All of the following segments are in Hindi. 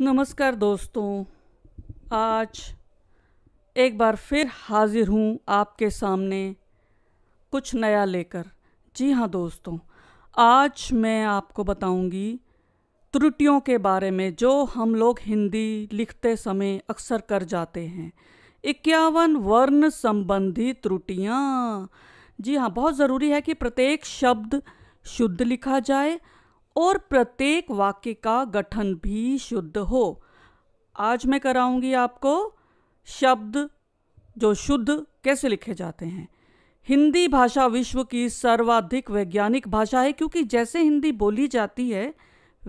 नमस्कार दोस्तों आज एक बार फिर हाजिर हूँ आपके सामने कुछ नया लेकर जी हाँ दोस्तों आज मैं आपको बताऊँगी त्रुटियों के बारे में जो हम लोग हिंदी लिखते समय अक्सर कर जाते हैं इक्यावन वर्ण संबंधी त्रुटियाँ जी हाँ बहुत ज़रूरी है कि प्रत्येक शब्द शुद्ध लिखा जाए और प्रत्येक वाक्य का गठन भी शुद्ध हो आज मैं कराऊंगी आपको शब्द जो शुद्ध कैसे लिखे जाते हैं हिंदी भाषा विश्व की सर्वाधिक वैज्ञानिक भाषा है क्योंकि जैसे हिंदी बोली जाती है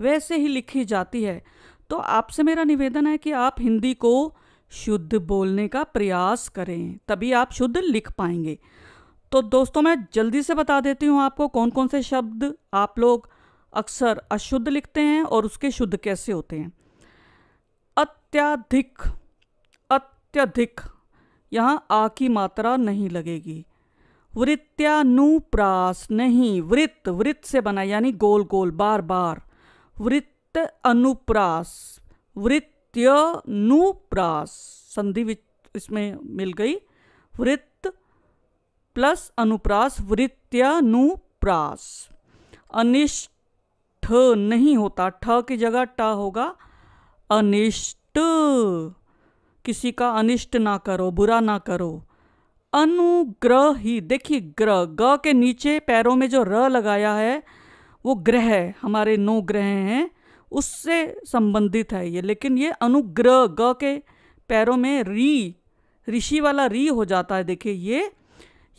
वैसे ही लिखी जाती है तो आपसे मेरा निवेदन है कि आप हिंदी को शुद्ध बोलने का प्रयास करें तभी आप शुद्ध लिख पाएंगे तो दोस्तों मैं जल्दी से बता देती हूँ आपको कौन कौन से शब्द आप लोग अक्सर अशुद्ध लिखते हैं और उसके शुद्ध कैसे होते हैं अत्याधिक अत्यधिक यहाँ आ की मात्रा नहीं लगेगी वृत्यानुप्रास नहीं वृत्त वृत्त से बना यानी गोल गोल बार बार वृत्त अनुप्रास वृत्यनुप्रास संधि इसमें मिल गई वृत्त प्लस अनुप्रास वृत्यानुप्रास अनिष्ट ठ नहीं होता ठ की जगह ट होगा अनिष्ट किसी का अनिष्ट ना करो बुरा ना करो अनुग्रह ही देखिए ग्रह ग के नीचे पैरों में जो र लगाया है वो ग्रह है हमारे नौ ग्रह हैं उससे संबंधित है ये लेकिन ये अनुग्रह ग के पैरों में री ऋषि वाला री हो जाता है देखिए ये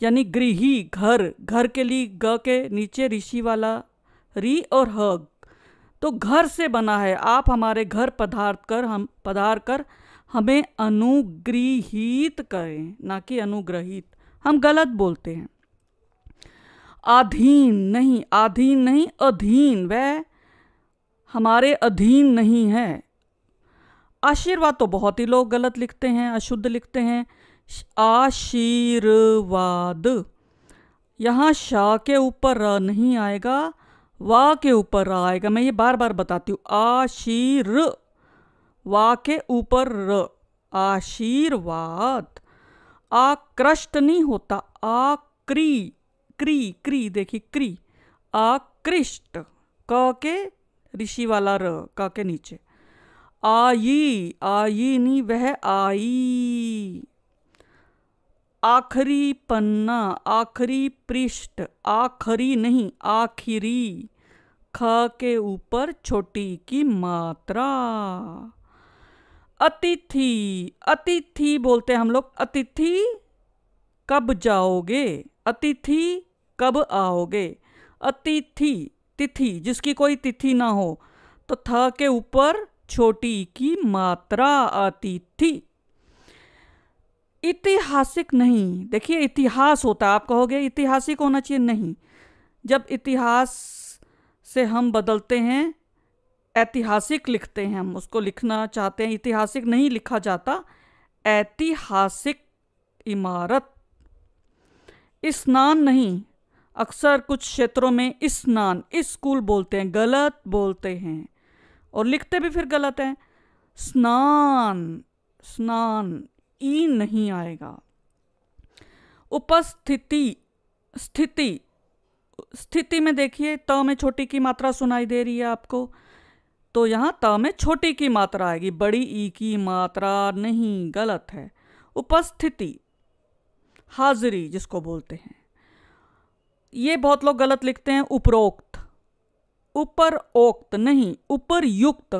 यानी गृही घर घर के लिए ग के नीचे ऋषि वाला री और हग तो घर से बना है आप हमारे घर पधार कर हम पधार कर हमें अनुग्रहित करें ना कि अनुग्रहित हम गलत बोलते हैं आधीन नहीं आधीन नहीं अधीन वह हमारे अधीन नहीं है आशीर्वाद तो बहुत ही लोग गलत लिखते हैं अशुद्ध लिखते हैं आशीर्वाद यहाँ शाह के ऊपर नहीं आएगा वाह के ऊपर रहा आएगा मैं ये बार बार बताती हूँ आशीर वाह के ऊपर र आशीर्वाद आकृष्ट नहीं होता आक्री क्री क्री देखिए क्री आकृष्ट क के ऋषि वाला र क के नीचे आई आई नहीं वह आई आखिरी पन्ना आखिरी पृष्ठ आखिरी नहीं आखिरी ख के ऊपर छोटी की मात्रा अतिथि अतिथि बोलते हैं हम लोग अतिथि कब जाओगे अतिथि कब आओगे अतिथि तिथि जिसकी कोई तिथि ना हो तो थ के ऊपर छोटी की मात्रा अतिथि ऐतिहासिक नहीं देखिए इतिहास होता है आप कहोगे ऐतिहासिक होना चाहिए नहीं जब इतिहास से हम बदलते हैं ऐतिहासिक लिखते हैं हम उसको लिखना चाहते हैं ऐतिहासिक नहीं लिखा जाता ऐतिहासिक इमारत स्नान नहीं अक्सर कुछ क्षेत्रों में स्नान स्कूल बोलते हैं गलत बोलते हैं और लिखते भी फिर गलत हैं स्नान स्नान ई नहीं आएगा उपस्थिति स्थिति स्थिति में देखिए त में छोटी की मात्रा सुनाई दे रही है आपको तो यहाँ त में छोटी की मात्रा आएगी बड़ी ई की मात्रा नहीं गलत है उपस्थिति हाजिरी जिसको बोलते हैं ये बहुत लोग गलत लिखते हैं उपरोक्त उपरोक्त नहीं युक्त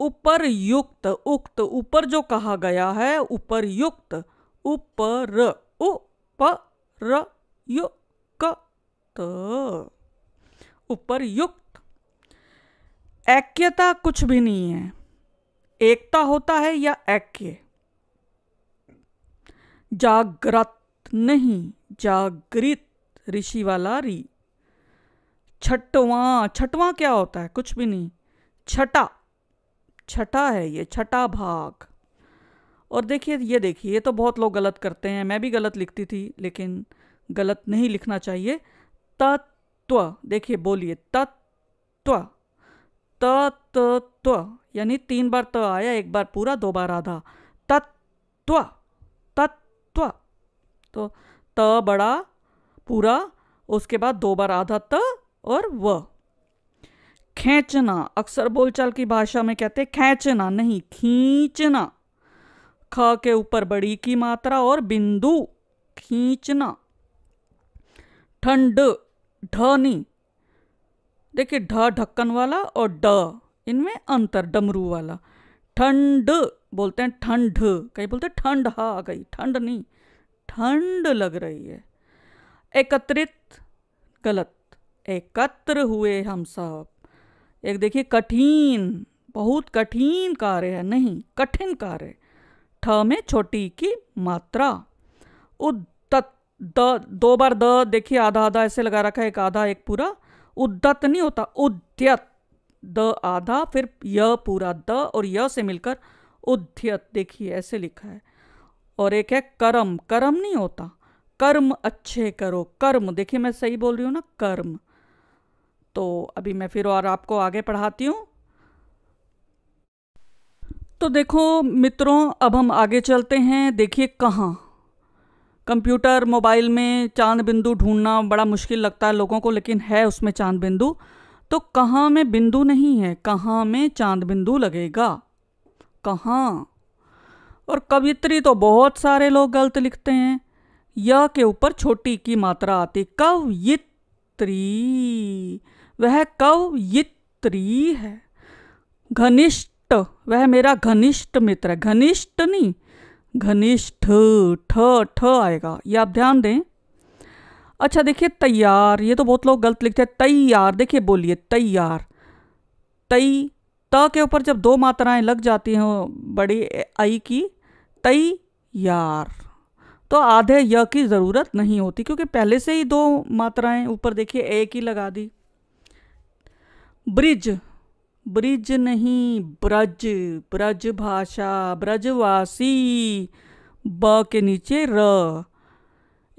ऊपर युक्त उक्त ऊपर जो कहा गया है ऊपर युक्त ऊपर उपर युक्त ऊपर युक्त ऐक्यता कुछ भी नहीं है एकता होता है या ऐक्य जागृत नहीं जागृत ऋषि वाला री छठवा छठवा क्या होता है कुछ भी नहीं छठा छठा है ये छठा भाग और देखिए ये देखिए ये तो बहुत लोग गलत करते हैं मैं भी गलत लिखती थी लेकिन गलत नहीं लिखना चाहिए तत्व देखिए बोलिए तत्व तत्व यानी तीन बार त तो आया एक बार पूरा दो बार आधा तत्व तत्व तो त बड़ा पूरा उसके बाद दो बार आधा त और व खींचना अक्सर बोलचाल की भाषा में कहते हैं खींचना नहीं खींचना ख के ऊपर बड़ी की मात्रा और बिंदु खींचना ठंड ढनी देखिए ढ ढक्कन वाला और ड इनमें अंतर डमरू वाला ठंड बोलते हैं ठंड कहीं बोलते हैं ठंड हा आ गई ठंड नहीं ठंड लग रही है एकत्रित गलत एकत्र हुए हम सब एक देखिए कठिन बहुत कठिन कार्य है नहीं कठिन कार्य ठ में छोटी की मात्रा उद्दत द दो बार द देखिए आधा आधा ऐसे लगा रखा है एक आधा एक पूरा उद्दत नहीं होता उद्यत द आधा फिर य पूरा द और य से मिलकर उद्यत देखिए ऐसे लिखा है और एक है कर्म कर्म नहीं होता कर्म अच्छे करो कर्म देखिए मैं सही बोल रही हूँ ना कर्म तो अभी मैं फिर और आपको आगे पढ़ाती हूँ तो देखो मित्रों अब हम आगे चलते हैं देखिए कहाँ कंप्यूटर मोबाइल में चांद बिंदु ढूंढना बड़ा मुश्किल लगता है लोगों को लेकिन है उसमें चांद बिंदु तो कहाँ में बिंदु नहीं है कहाँ में चांद बिंदु लगेगा कहाँ और कवित्री तो बहुत सारे लोग गलत लिखते हैं य के ऊपर छोटी की मात्रा आती कवयित्री वह कवयित्री है घनिष्ठ वह मेरा घनिष्ठ मित्र है घनिष्ठ नहीं घनिष्ठ ठ ठ आएगा ये आप ध्यान दें अच्छा देखिए तैयार ये तो बहुत लोग गलत लिखते हैं तैयार देखिए बोलिए तैयार तई त के ऊपर जब दो मात्राएं लग जाती हैं बड़ी आई की तई यार तो आधे य की ज़रूरत नहीं होती क्योंकि पहले से ही दो मात्राएं ऊपर देखिए ए की लगा दी ब्रिज ब्रिज नहीं ब्रज ब्रज भाषा ब्रजवासी ब के नीचे र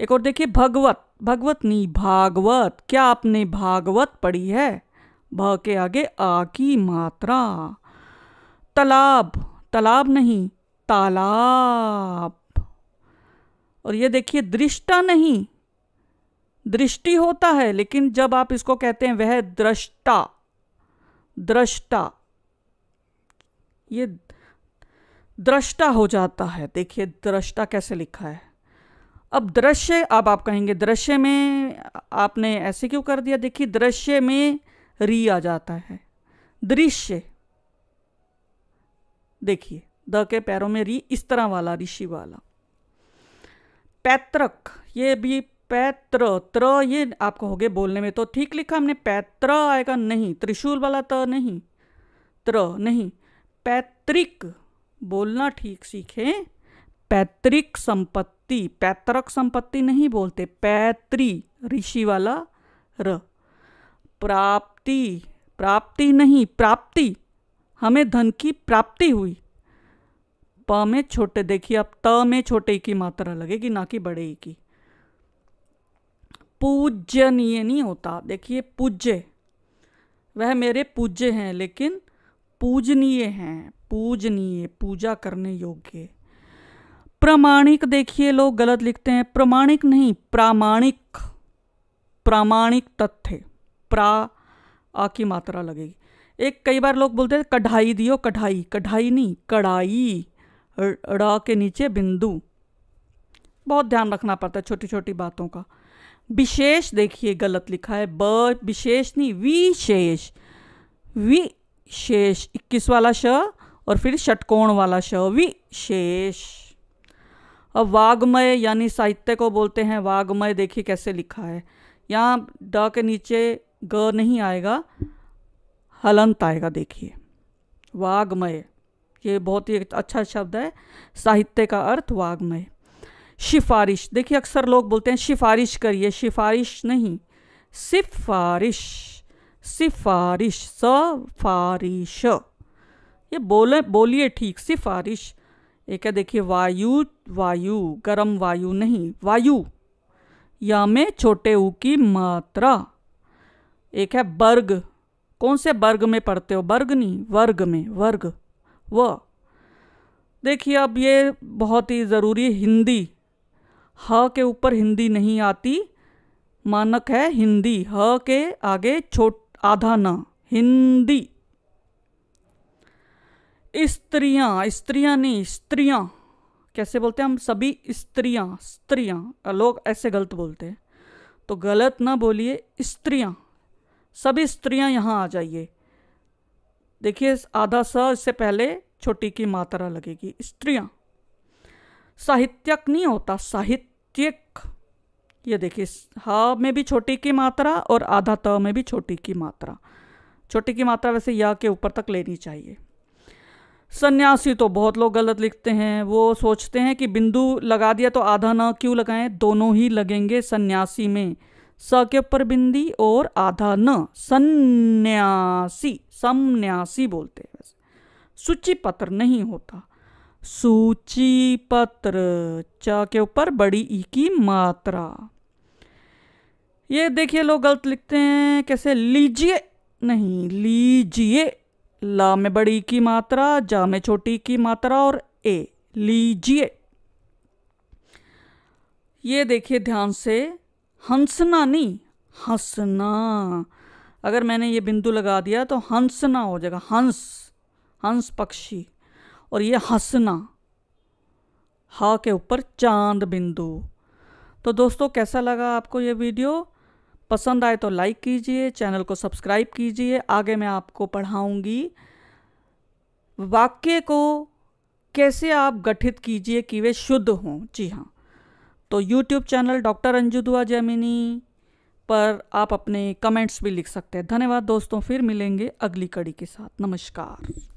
एक और देखिए भगवत भगवत नहीं भागवत क्या आपने भागवत पढ़ी है भ के आगे आ की मात्रा तालाब तालाब नहीं तालाब और ये देखिए दृष्टा नहीं दृष्टि होता है लेकिन जब आप इसको कहते हैं वह दृष्टा दृष्टा ये दृष्टा हो जाता है देखिए दृष्टा कैसे लिखा है अब दृश्य अब आप कहेंगे दृश्य में आपने ऐसे क्यों कर दिया देखिए दृश्य में री आ जाता है दृश्य देखिए द के पैरों में री इस तरह वाला ऋषि वाला पैतृक ये भी पैत्र त्र ये आपको हो गए बोलने में तो ठीक लिखा हमने पैत्र आएगा नहीं त्रिशूल वाला त नहीं त्र नहीं पैतृक बोलना ठीक सीखे पैतृक संपत्ति पैतृक संपत्ति नहीं बोलते पैतृ ऋषि वाला र प्राप्ति प्राप्ति नहीं प्राप्ति हमें धन की प्राप्ति हुई प में छोटे देखिए अब त में छोटे की मात्रा लगेगी ना कि बड़े की पूजनीय नहीं होता देखिए पूज्य वह मेरे पूज्य हैं लेकिन पूजनीय हैं पूजनीय पूजा करने योग्य प्रमाणिक देखिए लोग गलत लिखते हैं प्रमाणिक नहीं प्रामाणिक प्रामाणिक तथ्य प्रा आ की मात्रा लगेगी एक कई बार लोग बोलते हैं कढ़ाई दियो कढ़ाई कढ़ाई नहीं कढ़ाई ड़ के नीचे बिंदु बहुत ध्यान रखना पड़ता है छोटी छोटी बातों का विशेष देखिए गलत लिखा है ब विशेष नहीं विशेष विशेष इक्कीस वाला श और फिर षटकोण वाला श विशेष अब वाग्मय यानी साहित्य को बोलते हैं वाग्मय देखिए कैसे लिखा है यहाँ ड के नीचे ग नहीं आएगा हलंत आएगा देखिए वाग्मय ये बहुत ही अच्छा शब्द है साहित्य का अर्थ वाग्मय सिफारिश देखिए अक्सर लोग बोलते हैं सिफारिश करिए सिफारिश नहीं सिफारिश सिफारिश सफारिश ये बोले बोलिए ठीक सिफारिश एक है देखिए वायु वायु गर्म वायु नहीं वायु या में छोटे ऊ की मात्रा एक है वर्ग कौन से वर्ग में पढ़ते हो वर्ग नहीं वर्ग में वर्ग व देखिए अब ये बहुत ही ज़रूरी हिंदी ह के ऊपर हिंदी नहीं आती मानक है हिंदी ह के आगे छोट आधा न हिंदी स्त्रियां स्त्रियां नहीं स्त्रियाँ कैसे बोलते हैं हम सभी स्त्रियां स्त्रियां लोग ऐसे गलत बोलते हैं तो गलत ना बोलिए स्त्रियां सभी स्त्रियां यहाँ आ जाइए देखिए आधा स इससे पहले छोटी की मात्रा लगेगी स्त्रियां साहित्यक नहीं होता साहित्य प्रत्येक ये देखिए ह में भी छोटी की मात्रा और आधा त में भी छोटी की मात्रा छोटी की मात्रा वैसे य के ऊपर तक लेनी चाहिए सन्यासी तो बहुत लोग गलत लिखते हैं वो सोचते हैं कि बिंदु लगा दिया तो आधा न क्यों लगाएं दोनों ही लगेंगे सन्यासी में स के ऊपर बिंदी और आधा न सन्यासी समन्यासी बोलते हैं वैसे सूची पत्र नहीं होता सूची पत्र च के ऊपर बड़ी ई की मात्रा ये देखिए लोग गलत लिखते हैं कैसे लीजिए नहीं लीजिए ला में बड़ी की मात्रा जा में छोटी की मात्रा और ए लीजिए ये देखिए ध्यान से हंसना नहीं हंसना अगर मैंने ये बिंदु लगा दिया तो हंसना हो जाएगा हंस हंस पक्षी और ये हंसना हा के ऊपर चांद बिंदु तो दोस्तों कैसा लगा आपको ये वीडियो पसंद आए तो लाइक कीजिए चैनल को सब्सक्राइब कीजिए आगे मैं आपको पढ़ाऊँगी वाक्य को कैसे आप गठित कीजिए कि वे शुद्ध हों जी हाँ तो यूट्यूब चैनल डॉक्टर अंजू दुआ जैमिनी पर आप अपने कमेंट्स भी लिख सकते हैं धन्यवाद दोस्तों फिर मिलेंगे अगली कड़ी के साथ नमस्कार